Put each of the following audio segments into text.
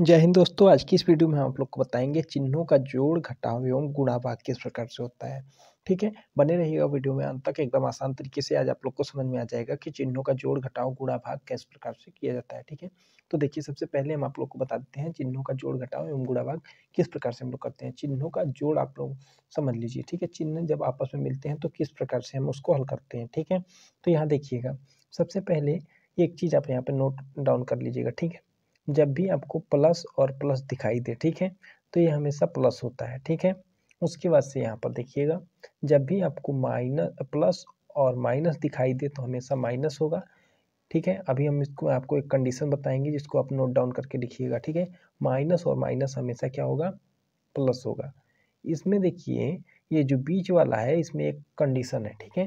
जय हिंद दोस्तों आज की इस वीडियो में हम आप लोग को बताएंगे चिन्हों का जोड़ घटाव एवं गुणाभाग किस प्रकार से होता है ठीक है बने रहिएगा वीडियो में अंत तक एकदम आसान तरीके से आज आप लोग को समझ में आ जाएगा कि चिन्हों का जोड़ घटाव गुणाभाग किस प्रकार से किया जाता है ठीक है तो देखिए सबसे पहले हम आप लोग को बता देते हैं चिन्हों का जोड़ घटाव एवं गुणाभाग किस प्रकार से हम लोग करते हैं चिन्हों का जोड़ आप लोग समझ लीजिए ठीक है चिन्ह जब आपस में मिलते हैं तो किस प्रकार से हम उसको हल करते हैं ठीक है तो यहाँ देखिएगा सबसे पहले एक चीज़ आप यहाँ पर नोट डाउन कर लीजिएगा ठीक है जब भी आपको प्लस और प्लस दिखाई दे ठीक है तो ये हमेशा प्लस होता है ठीक है उसके बाद से यहाँ पर देखिएगा जब भी आपको माइनस प्लस और माइनस दिखाई दे तो हमेशा माइनस होगा ठीक है अभी हम इसको आपको एक कंडीशन बताएंगे जिसको आप नोट डाउन करके लिखिएगा ठीक है माइनस और माइनस हमेशा क्या होगा प्लस होगा इसमें देखिए ये जो बीच वाला है इसमें एक कंडीशन है ठीक है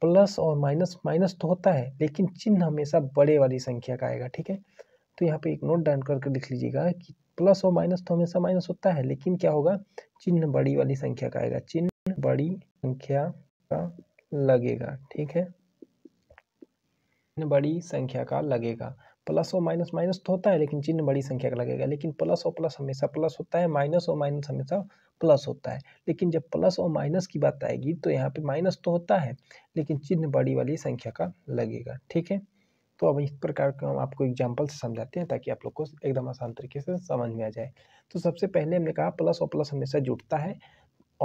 प्लस और माइनस माइनस तो होता है लेकिन चिन्ह हमेशा बड़े वाली संख्या का आएगा ठीक है तो यहाँ पे एक नोट डाउन करके लिख लीजिएगा कि प्लस और माइनस तो हमेशा माइनस होता है लेकिन क्या होगा चिन्ह बड़ी वाली संख्या का आएगा चिन्ह बड़ी संख्या का लगेगा ठीक है चिन्ह बड़ी संख्या का लगेगा प्लस और माइनस माइनस तो होता है लेकिन चिन्ह बड़ी संख्या का लगेगा लेकिन प्लस और प्लस हमेशा प्लस होता है माइनस और माइनस हमेशा प्लस होता है लेकिन जब प्लस और माइनस की बात आएगी तो यहाँ पे माइनस तो होता है लेकिन चिन्ह बड़ी वाली संख्या का लगेगा ठीक है तो अब इस प्रकार के हम आपको एग्जाम्पल से समझाते हैं ताकि आप लोग को एकदम आसान तरीके से समझ में आ जाए तो सबसे पहले हमने कहा प्लस और प्लस हमेशा जुड़ता है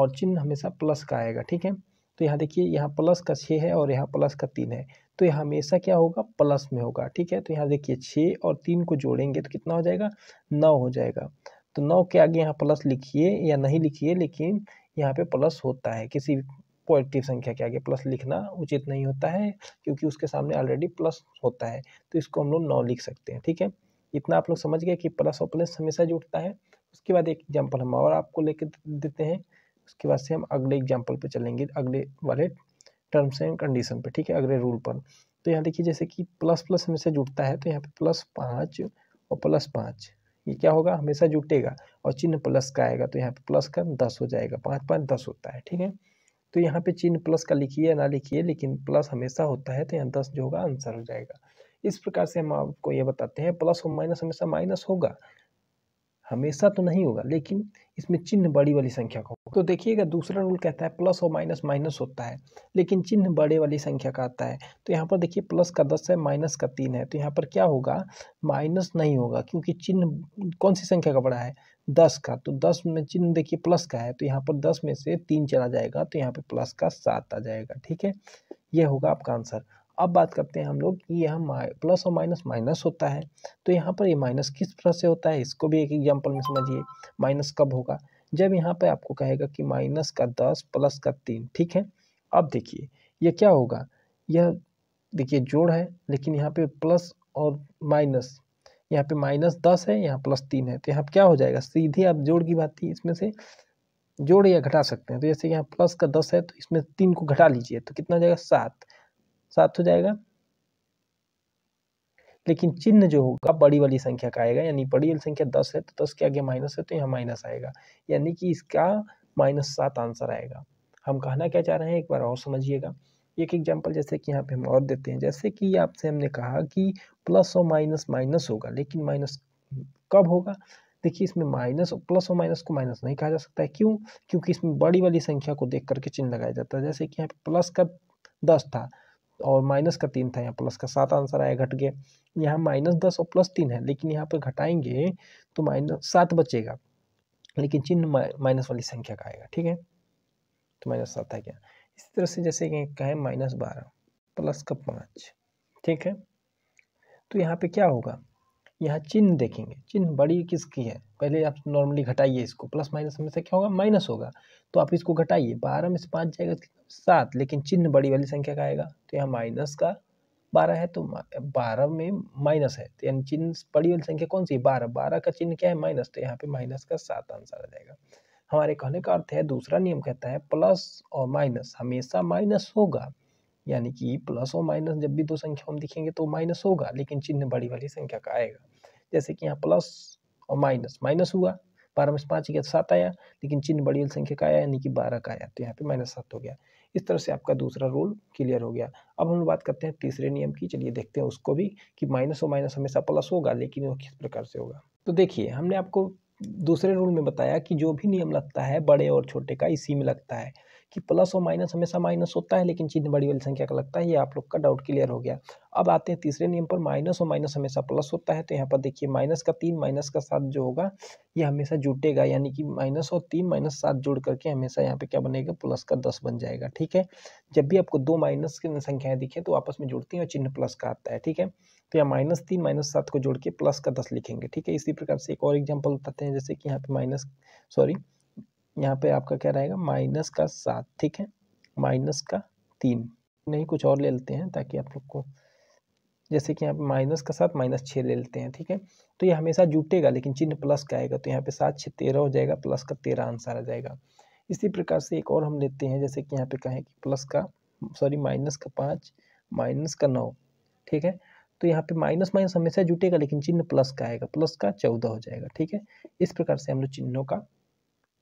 और चिन्ह हमेशा प्लस का आएगा ठीक है तो यहाँ देखिए यहाँ प्लस का छः है और यहाँ प्लस का तीन है तो यहाँ हमेशा क्या होगा प्लस में होगा ठीक है तो यहाँ देखिए छः और तीन को जोड़ेंगे तो कितना हो जाएगा नौ हो जाएगा तो नौ के आगे यहाँ प्लस लिखिए या नहीं लिखिए लेकिन यहाँ पे प्लस होता है किसी पॉजिटिव संख्या के आगे प्लस लिखना उचित नहीं होता है क्योंकि उसके सामने ऑलरेडी प्लस होता है तो इसको हम लोग नौ लिख सकते हैं ठीक है इतना आप लोग समझ गए कि प्लस और प्लस हमेशा जुड़ता है उसके बाद एक एग्जाम्पल हम और आपको लेके देते हैं उसके बाद से हम अगले एग्जाम्पल पर चलेंगे अगले वाले टर्म्स एंड कंडीशन पे ठीक है अगले रूल पर तो यहाँ देखिए जैसे कि प्लस प्लस हमेशा जुड़ता है तो यहाँ पे प्लस पाँच और प्लस पाँच ये क्या होगा हमेशा जुटेगा और चिन्ह प्लस का आएगा तो यहाँ पे प्लस का दस हो जाएगा पाँच पाँच दस होता है ठीक है तो यहाँ पे चिन्ह प्लस का लिखिए ना लिखिए लेकिन प्लस हमेशा होता है तो यहाँ दस जो होगा आंसर हो जाएगा इस प्रकार से हम आपको ये बताते हैं प्लस और माइनस हमेशा माइनस होगा हमेशा तो नहीं होगा लेकिन इसमें चिन्ह बड़ी वाली संख्या का होगा तो देखिएगा दूसरा रूल कहता है प्लस और माइनस माइनस होता है लेकिन चिन्ह बड़े वाली संख्या का आता है तो यहाँ पर देखिए प्लस का दस है माइनस का तीन है तो यहाँ पर क्या होगा माइनस नहीं होगा क्योंकि चिन्ह कौन सी संख्या का बड़ा है दस का तो दस में चिन्ह देखिए प्लस का है तो यहाँ पर दस में से तीन चला जाएगा तो यहाँ पे प्लस का सात आ जाएगा ठीक है ये होगा आपका आंसर अब बात करते हैं हम लोग कि यह प्लस और माइनस माइनस होता है तो यहाँ पर ये माइनस किस तरह से होता है इसको भी एक एग्जाम्पल में समझिए माइनस कब होगा जब यहाँ पर आपको कहेगा कि माइनस का दस प्लस का तीन ठीक है अब देखिए यह क्या होगा यह देखिए जोड़ है लेकिन यहाँ पे प्लस और माइनस यहाँ पे माइनस दस है यहाँ प्लस तीन है तो यहाँ क्या हो जाएगा सीधे आप जोड़ की बात थी इसमें से जोड़ या घटा सकते हैं तो जैसे यहाँ प्लस का दस है तो इसमें तीन को घटा लीजिए तो कितना हो जाएगा सात सात हो जाएगा लेकिन चिन्ह जो होगा बड़ी वाली संख्या का आएगा यानी बड़ी वाली संख्या दस है तो दस के आगे माइनस है तो यहाँ माइनस आएगा यानी कि इसका माइनस सात आंसर आएगा हम कहना क्या चाह रहे हैं एक बार और समझिएगा एक एग्जाम्पल जैसे कि यहाँ पे हम और देते हैं जैसे कि आपसे हमने कहा कि प्लस और माइनस माइनस होगा लेकिन माइनस कब होगा देखिए इसमें माइनस प्लस और माइनस को माइनस नहीं कहा जा सकता है क्यों क्योंकि इसमें बड़ी वाली संख्या को देख करके चिन्ह लगाया जाता है जैसे कि यहाँ पे प्लस का दस था और माइनस का तीन था यहाँ प्लस का सात आंसर आया घट गया यहाँ माइनस दस और प्लस तीन है लेकिन यहाँ पर घटाएंगे तो माइनस सात बचेगा लेकिन चिन्ह माइनस वाली संख्या का आएगा ठीक है तो माइनस सात है क्या इस तरह से जैसे कि क्या है माइनस बारह प्लस का पाँच ठीक है तो यहाँ पे क्या होगा यहाँ चिन्ह देखेंगे चिन्ह बड़ी किसकी है पहले आप नॉर्मली घटाइए इसको प्लस माइनस से क्या होगा माइनस होगा तो आप इसको घटाइए बारह में से पाँच जाएगा सात लेकिन चिन्ह बड़ी वाली संख्या का आएगा तो यहाँ माइनस का बारह है तो बारह में माइनस है तो यानी चिन्ह बड़ी वाली संख्या कौन सी है बारह बारह का चिन्ह क्या है माइनस तो यहाँ पे माइनस का सात आंसर आ जाएगा हमारे कहने का अर्थ है दूसरा नियम कहता है प्लस और माइनस हमेशा माइनस होगा यानी कि प्लस और माइनस जब भी दो संख्या हम दिखेंगे तो माइनस होगा लेकिन चिन्ह बड़ी वाली संख्या का आएगा जैसे कि यहाँ प्लस और माइनस माइनस हुआ बारह में पाँच गया तो सात आया लेकिन चिन्ह बड़ी वाली संख्या का आया यानी कि बारह का आया तो यहाँ पे माइनस सात हो गया इस तरह से आपका दूसरा रूल क्लियर हो गया अब हम बात करते हैं तीसरे नियम की चलिए देखते हैं उसको भी कि माइनस और माइनस हमेशा प्लस होगा लेकिन वो किस प्रकार से होगा तो देखिए हमने आपको दूसरे रूल में बताया कि जो भी नियम लगता है बड़े और छोटे का इसी में लगता है कि प्लस और माइनस हमेशा माइनस होता है लेकिन चिन्ह बड़ी वाली संख्या का लगता है ये आप लोग का डाउट क्लियर हो गया अब आते हैं तीसरे नियम पर माइनस और माइनस हमेशा प्लस होता है तो यहाँ पर देखिए माइनस का तीन माइनस का सात जो होगा ये हमेशा जुटेगा यानी कि माइनस और तीन माइनस सात जोड़ करके हमेशा यहाँ पे क्या बनेगा प्लस का दस बन जाएगा ठीक है जब भी आपको दो माइनस की संख्याएं दिखे तो आपस में जुड़ती हैं और चिन्ह प्लस का आता है ठीक है तो यहाँ माइनस तीन माइनस सात को जोड़ के प्लस का दस लिखेंगे ठीक है इसी प्रकार से एक और एग्जाम्पल बताते हैं जैसे कि यहाँ पे माइनस सॉरी यहाँ पे आपका क्या रहेगा माइनस का सात ठीक है माइनस का तीन नहीं कुछ और ले लेते हैं ताकि आप लोग को जैसे कि यहाँ पे माइनस का साथ माइनस छः ले लेते हैं ठीक है तो ये हमेशा जुटेगा लेकिन चिन्ह प्लस का आएगा तो यहाँ पे सात छः तेरह हो जाएगा प्लस का तेरह आंसर आ जाएगा इसी प्रकार से एक और हम लेते हैं जैसे कि यहाँ पे कहें कि प्लस का सॉरी माइनस का पाँच माइनस का नौ ठीक है तो यहाँ पे माइनस माइनस हमेशा जुटेगा लेकिन चिन्ह प्लस का आएगा प्लस का चौदह हो जाएगा ठीक है इस प्रकार से हम लोग चिन्हों का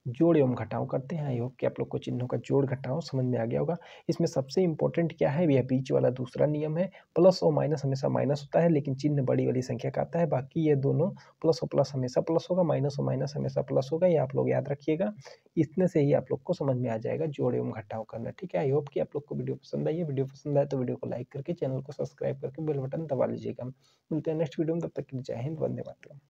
जोड़ एवं घटाव करते हैं आई होप कि आप लोग को चिन्हों का जोड़ घटाव समझ में आ गया होगा इसमें सबसे इंपॉर्टेंट क्या है यह बीच वाला दूसरा नियम है प्लस और माइनस हमेशा माइनस होता है लेकिन चिन्ह बड़ी वाली संख्या का आता है बाकी ये दोनों प्लस और प्लस हमेशा प्लस होगा माइनस और माइनस हमेशा प्लस होगा ये आप लोग याद रखिएगा इतने से ही आप लोग को समझ में आ जाएगा जोड़ एवं घटाव करना ठीक है आई होप कि आप लोग को वीडियो पसंद आई है वीडियो पसंद आए तो वीडियो को लाइक करके चैनल को सब्सक्राइब करके बेल बटन दबा लीजिएगा मिलते हैं नेक्स्ट वीडियो में तब तक के लिए जय हिंद वंदे मातरम